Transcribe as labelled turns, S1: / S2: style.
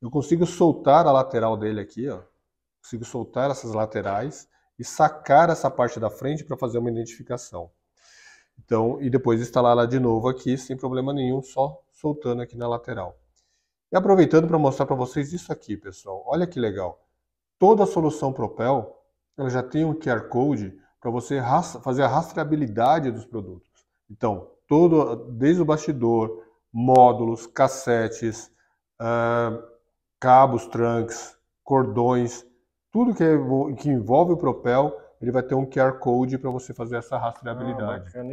S1: eu consigo soltar a lateral dele aqui, ó. Consigo soltar essas laterais e sacar essa parte da frente para fazer uma identificação. Então, e depois instalar ela de novo aqui, sem problema nenhum, só soltando aqui na lateral. E aproveitando para mostrar para vocês isso aqui, pessoal. Olha que legal. Toda a solução Propel, ela já tem um QR Code para você fazer a rastreabilidade dos produtos. Então, todo, desde o bastidor, módulos, cassetes, uh, cabos, trunks, cordões, tudo que, é, que envolve o propel, ele vai ter um QR Code para você
S2: fazer essa ah, rastreabilidade. Ah,